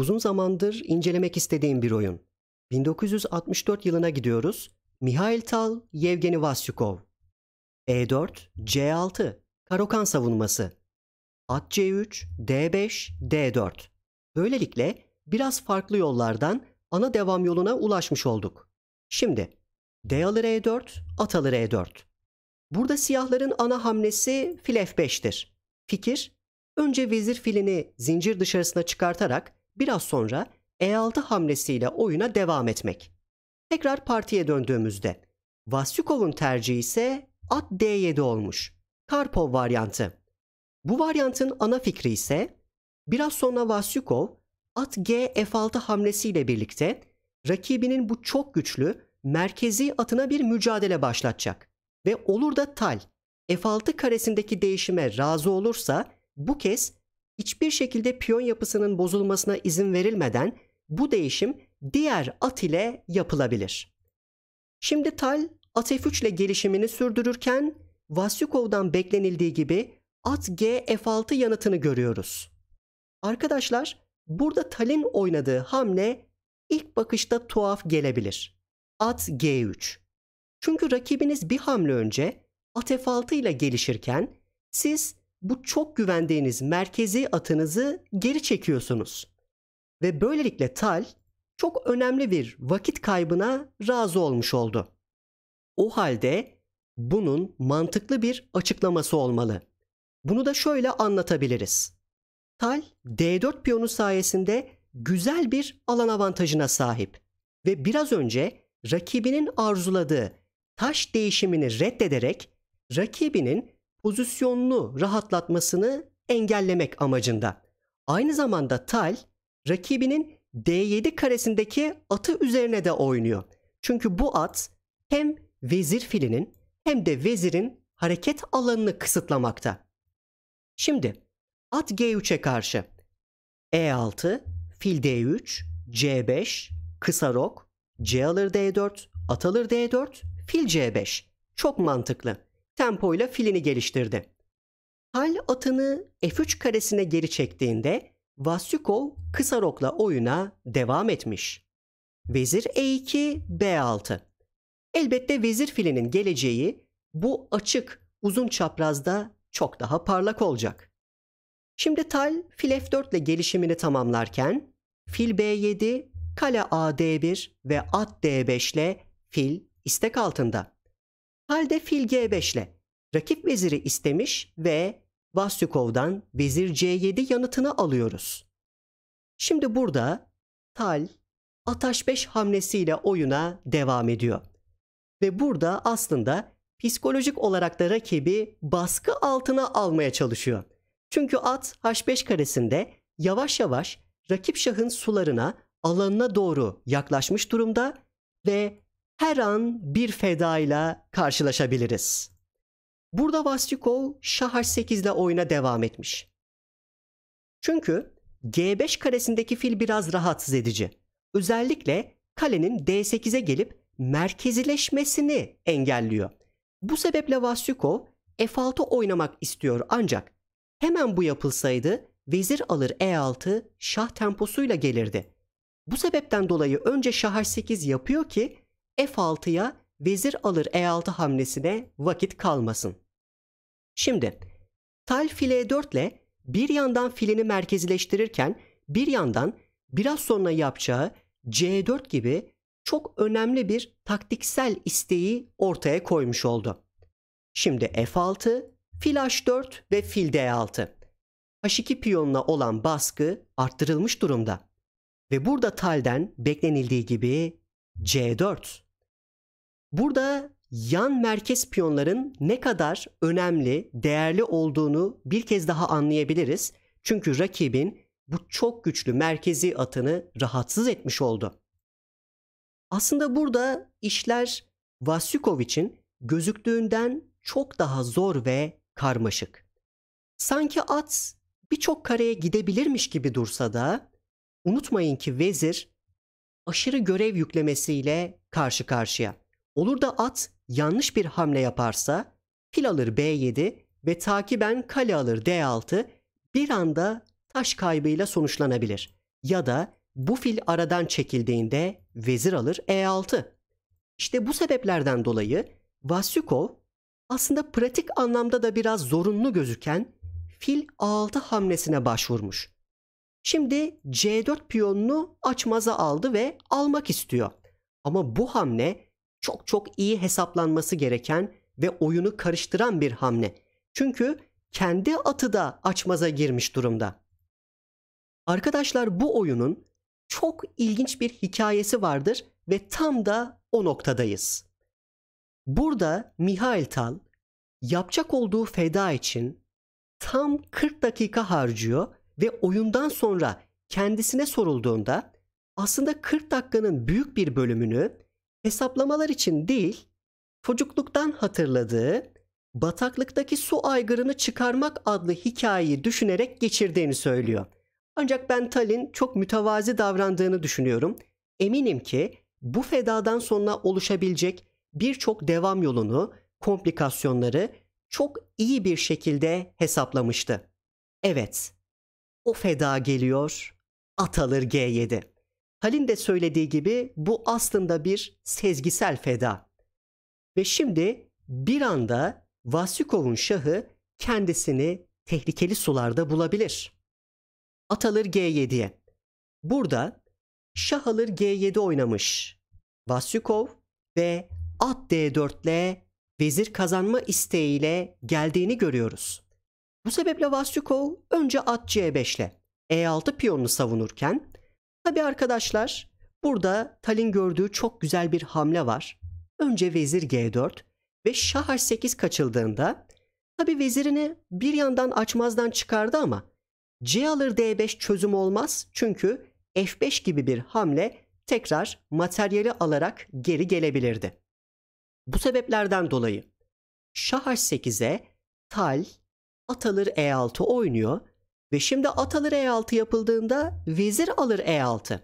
Uzun zamandır incelemek istediğim bir oyun. 1964 yılına gidiyoruz. Mihail Tal, Yevgeni Vasyukov. E4, C6, Karokan savunması. At C3, D5, D4. Böylelikle biraz farklı yollardan ana devam yoluna ulaşmış olduk. Şimdi D alır E4, at alır E4. Burada siyahların ana hamlesi fil F5'tir. Fikir, önce vezir filini zincir dışarısına çıkartarak biraz sonra E6 hamlesiyle oyuna devam etmek. Tekrar partiye döndüğümüzde Vasyukov'un tercihi ise at D7 olmuş. Karpov varyantı. Bu varyantın ana fikri ise biraz sonra Vasyukov at G F6 hamlesiyle birlikte rakibinin bu çok güçlü merkezi atına bir mücadele başlatacak. Ve olur da Tal F6 karesindeki değişime razı olursa bu kez hiçbir şekilde piyon yapısının bozulmasına izin verilmeden bu değişim diğer at ile yapılabilir. Şimdi Tal at f3 ile gelişimini sürdürürken Vasyukov'dan beklenildiği gibi at g f6 yanıtını görüyoruz. Arkadaşlar burada Tal'in oynadığı hamle ilk bakışta tuhaf gelebilir. At g3. Çünkü rakibiniz bir hamle önce at f6 ile gelişirken siz bu çok güvendiğiniz merkezi atınızı geri çekiyorsunuz. Ve böylelikle Tal çok önemli bir vakit kaybına razı olmuş oldu. O halde bunun mantıklı bir açıklaması olmalı. Bunu da şöyle anlatabiliriz. Tal D4 piyonu sayesinde güzel bir alan avantajına sahip ve biraz önce rakibinin arzuladığı taş değişimini reddederek rakibinin pozisyonunu rahatlatmasını engellemek amacında. Aynı zamanda Tal rakibinin D7 karesindeki atı üzerine de oynuyor. Çünkü bu at hem vezir filinin hem de vezirin hareket alanını kısıtlamakta. Şimdi at G3'e karşı E6, fil D3, C5, kısa rok, C alır D4, at alır D4, fil C5. Çok mantıklı tempoyla filini geliştirdi. Hal atını F3 karesine geri çektiğinde Vasyukov kısa rokla oyuna devam etmiş. Vezir E2, B6. Elbette vezir filinin geleceği bu açık uzun çaprazda çok daha parlak olacak. Şimdi tal fil F4 ile gelişimini tamamlarken fil B7, kale A D1 ve at D5 ile fil istek altında. Halde fil G5'le 5 rakip veziri istemiş ve Vasyukov'dan vezir C7 yanıtını alıyoruz. Şimdi burada Tal ataş 5 hamlesiyle oyuna devam ediyor. Ve burada aslında psikolojik olarak da rakibi baskı altına almaya çalışıyor. Çünkü at h5 karesinde yavaş yavaş rakip şahın sularına alanına doğru yaklaşmış durumda ve her an bir fedayla karşılaşabiliriz. Burada Vastyukov şah 8 ile oyuna devam etmiş. Çünkü G5 karesindeki fil biraz rahatsız edici. Özellikle kalenin D8'e gelip merkezileşmesini engelliyor. Bu sebeple Vasyukov F6 oynamak istiyor ancak hemen bu yapılsaydı vezir alır E6 şah temposuyla gelirdi. Bu sebepten dolayı önce şah H8 yapıyor ki F6'ya vezir alır E6 hamlesine vakit kalmasın. Şimdi tal file 4 ile bir yandan filini merkezileştirirken bir yandan biraz sonra yapacağı C4 gibi çok önemli bir taktiksel isteği ortaya koymuş oldu. Şimdi F6, fil H4 ve fil D6. H2 piyonuna olan baskı arttırılmış durumda. Ve burada talden beklenildiği gibi C4. Burada yan merkez piyonların ne kadar önemli, değerli olduğunu bir kez daha anlayabiliriz. Çünkü rakibin bu çok güçlü merkezi atını rahatsız etmiş oldu. Aslında burada işler için gözüktüğünden çok daha zor ve karmaşık. Sanki at birçok kareye gidebilirmiş gibi dursa da unutmayın ki vezir aşırı görev yüklemesiyle karşı karşıya. Olur da at yanlış bir hamle yaparsa fil alır B7 ve takiben kale alır D6 bir anda taş kaybıyla sonuçlanabilir. Ya da bu fil aradan çekildiğinde vezir alır E6. İşte bu sebeplerden dolayı Vasyukov aslında pratik anlamda da biraz zorunlu gözüken fil A6 hamlesine başvurmuş. Şimdi C4 piyonunu açmaza aldı ve almak istiyor. Ama bu hamle çok çok iyi hesaplanması gereken ve oyunu karıştıran bir hamle. Çünkü kendi atı da açmaza girmiş durumda. Arkadaşlar bu oyunun çok ilginç bir hikayesi vardır ve tam da o noktadayız. Burada Mihail Tal yapacak olduğu feda için tam 40 dakika harcıyor ve oyundan sonra kendisine sorulduğunda aslında 40 dakikanın büyük bir bölümünü hesaplamalar için değil, çocukluktan hatırladığı bataklıktaki su aygırını çıkarmak adlı hikayeyi düşünerek geçirdiğini söylüyor. Ancak ben Tal'in çok mütevazi davrandığını düşünüyorum. Eminim ki bu fedadan sonra oluşabilecek birçok devam yolunu, komplikasyonları çok iyi bir şekilde hesaplamıştı. Evet, o feda geliyor, at alır G7. Halin de söylediği gibi bu aslında bir sezgisel feda. Ve şimdi bir anda Vasyukov'un şahı kendisini tehlikeli sularda bulabilir. At alır G7'ye. Burada şah alır G7 oynamış. Vasyukov ve at D4 ile vezir kazanma isteğiyle geldiğini görüyoruz. Bu sebeple Vasyukov önce at c5 ile e6 piyonunu savunurken tabi arkadaşlar burada Tal'in gördüğü çok güzel bir hamle var. Önce vezir g4 ve şah h8 kaçıldığında tabi vezirini bir yandan açmazdan çıkardı ama c alır d5 çözüm olmaz çünkü f5 gibi bir hamle tekrar materyali alarak geri gelebilirdi. Bu sebeplerden dolayı şah h8'e Tal at alır e6 oynuyor. Ve şimdi at alır e6 yapıldığında vezir alır e6.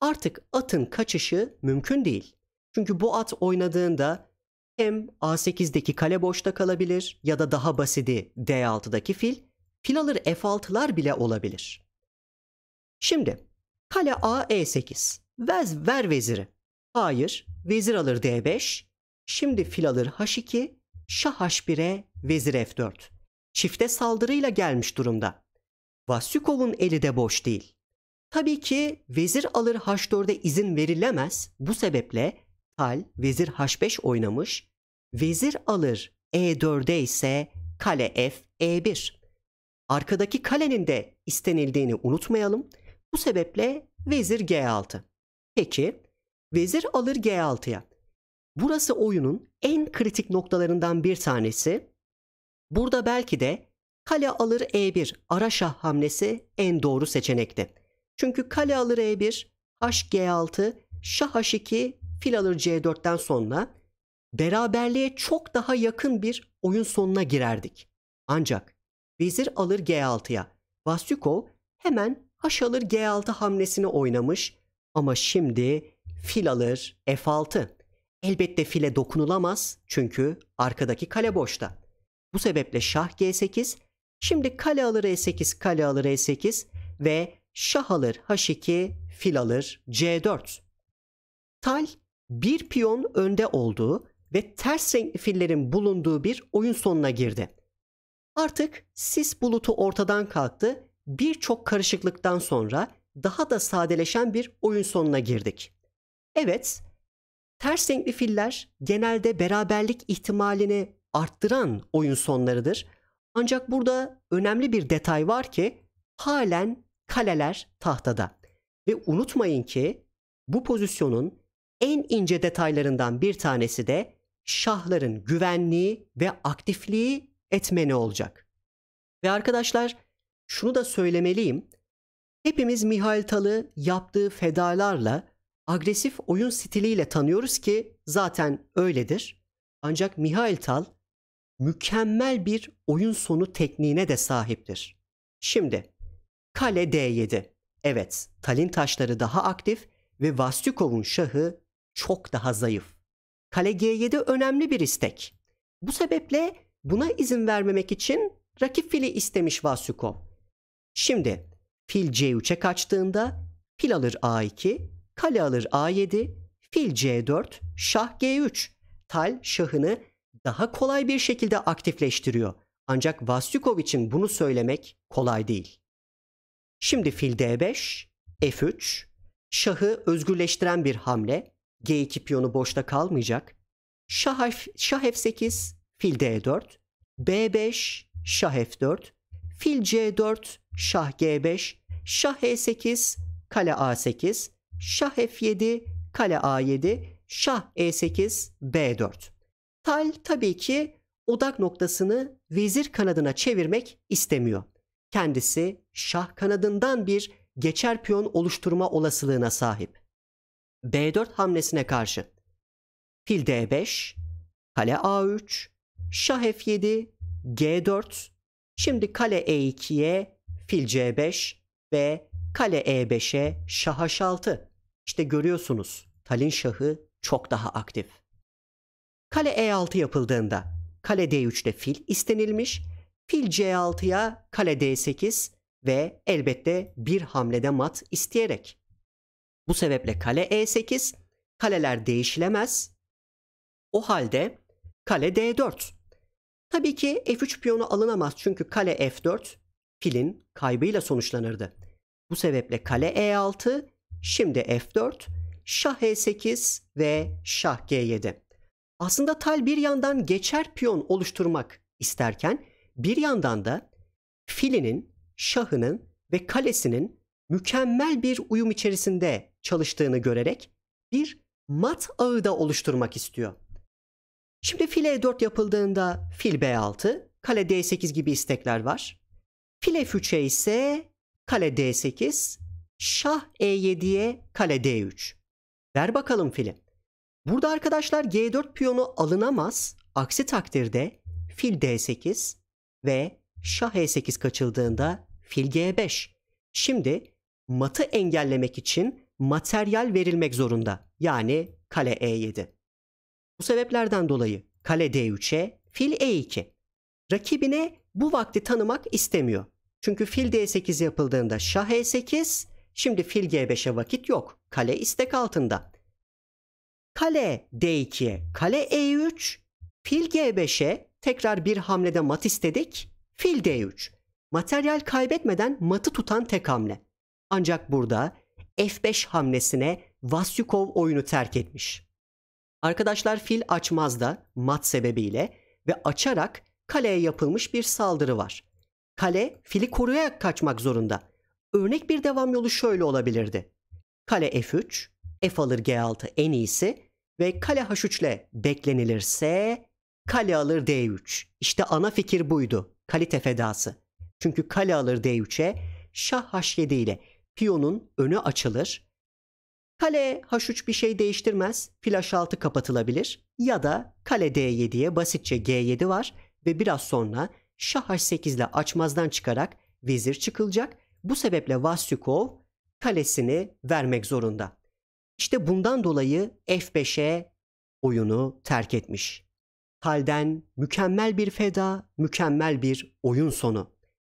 Artık atın kaçışı mümkün değil. Çünkü bu at oynadığında hem a8'deki kale boşta kalabilir ya da daha basidi d6'daki fil, fil alır f6'lar bile olabilir. Şimdi kale a e8. Vez, ver veziri. Hayır, vezir alır d5. Şimdi fil alır h2, şah h1'e, vezir f4 çifte saldırıyla gelmiş durumda. Vasyukov'un eli de boş değil. Tabii ki vezir alır h4'e izin verilemez. Bu sebeple kal vezir h5 oynamış. Vezir alır e4'e ise kale f e1. Arkadaki kalenin de istenildiğini unutmayalım. Bu sebeple vezir g6. Peki vezir alır g6'ya. Burası oyunun en kritik noktalarından bir tanesi. Burada belki de kale alır E1 ara şah hamlesi en doğru seçenekti. Çünkü kale alır E1, H G6, şah H2, fil alır C4'ten sonra beraberliğe çok daha yakın bir oyun sonuna girerdik. Ancak vezir alır G6'ya. Vasyukov hemen H alır G6 hamlesini oynamış ama şimdi fil alır F6. Elbette file dokunulamaz çünkü arkadaki kale boşta. Bu sebeple şah g8, şimdi kale alır e8, kale alır e8 ve şah alır h2, fil alır c4. Tal bir piyon önde olduğu ve ters renkli fillerin bulunduğu bir oyun sonuna girdi. Artık sis bulutu ortadan kalktı. Birçok karışıklıktan sonra daha da sadeleşen bir oyun sonuna girdik. Evet, ters renkli filler genelde beraberlik ihtimalini arttıran oyun sonlarıdır. Ancak burada önemli bir detay var ki halen kaleler tahtada. Ve unutmayın ki bu pozisyonun en ince detaylarından bir tanesi de şahların güvenliği ve aktifliği etmeni olacak. Ve arkadaşlar şunu da söylemeliyim. Hepimiz Mihail Tal'ı yaptığı fedalarla agresif oyun stiliyle tanıyoruz ki zaten öyledir. Ancak Mihail Tal mükemmel bir oyun sonu tekniğine de sahiptir. Şimdi kale D7. Evet, Talin taşları daha aktif ve Vastyukov'un şahı çok daha zayıf. Kale G7 önemli bir istek. Bu sebeple buna izin vermemek için rakip fili istemiş Vasyukov. Şimdi fil C3'e kaçtığında fil alır A2, kale alır A7, fil C4, şah G3. Tal şahını daha kolay bir şekilde aktifleştiriyor. Ancak Vasyukov için bunu söylemek kolay değil. Şimdi fil d5, f3, şahı özgürleştiren bir hamle. g2 piyonu boşta kalmayacak. Şah, f, şah f8, fil d4, b5, şah f4, fil c4, şah g5, şah e8, kale a8, şah f7, kale a7, şah e8, b4. Tal tabii ki odak noktasını vezir kanadına çevirmek istemiyor. Kendisi şah kanadından bir geçer piyon oluşturma olasılığına sahip. B4 hamlesine karşı fil D5, kale A3, şah F7, G4, şimdi kale E2'ye, fil C5 ve kale E5'e şah H6. İşte görüyorsunuz Talin şahı çok daha aktif. Kale E6 yapıldığında kale D3'te fil istenilmiş. Fil C6'ya kale D8 ve elbette bir hamlede mat isteyerek. Bu sebeple kale E8, kaleler değişilemez. O halde kale D4. Tabii ki F3 piyonu alınamaz çünkü kale F4 filin kaybıyla sonuçlanırdı. Bu sebeple kale E6, şimdi F4, şah E8 ve şah G7. Aslında tal bir yandan geçer piyon oluşturmak isterken bir yandan da filinin, şahının ve kalesinin mükemmel bir uyum içerisinde çalıştığını görerek bir mat ağı da oluşturmak istiyor. Şimdi fil e4 yapıldığında fil b6, kale d8 gibi istekler var. Fil f3'e ise kale d8, şah e7'ye kale d3. Ver bakalım fili. Burada arkadaşlar G4 piyonu alınamaz. Aksi takdirde fil D8 ve şah E8 kaçıldığında fil G5. Şimdi matı engellemek için materyal verilmek zorunda. Yani kale E7. Bu sebeplerden dolayı kale D3'e fil E2. Rakibine bu vakti tanımak istemiyor. Çünkü fil D8 yapıldığında şah E8, şimdi fil G5'e vakit yok. Kale istek altında. Kale d 2 kale E3, fil G5'e tekrar bir hamlede mat istedik. Fil D3. Materyal kaybetmeden matı tutan tek hamle. Ancak burada F5 hamlesine Vasyukov oyunu terk etmiş. Arkadaşlar fil açmaz da mat sebebiyle ve açarak kaleye yapılmış bir saldırı var. Kale fili koruyarak kaçmak zorunda. Örnek bir devam yolu şöyle olabilirdi. Kale F3, F alır G6 en iyisi ve kale h3 ile beklenilirse kale alır d3. İşte ana fikir buydu. Kalite fedası. Çünkü kale alır d3'e şah h7 ile piyonun önü açılır. Kale h3 bir şey değiştirmez. Fil h6 kapatılabilir. Ya da kale d7'ye basitçe g7 var ve biraz sonra şah h8 ile açmazdan çıkarak vezir çıkılacak. Bu sebeple Vasyukov kalesini vermek zorunda. İşte bundan dolayı F5'e oyunu terk etmiş. Halden mükemmel bir feda, mükemmel bir oyun sonu.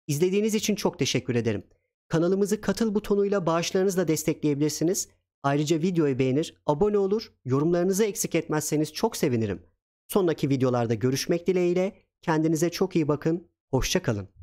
İzlediğiniz için çok teşekkür ederim. Kanalımızı katıl butonuyla bağışlarınızla destekleyebilirsiniz. Ayrıca videoyu beğenir, abone olur, yorumlarınızı eksik etmezseniz çok sevinirim. Sonraki videolarda görüşmek dileğiyle. Kendinize çok iyi bakın. Hoşçakalın.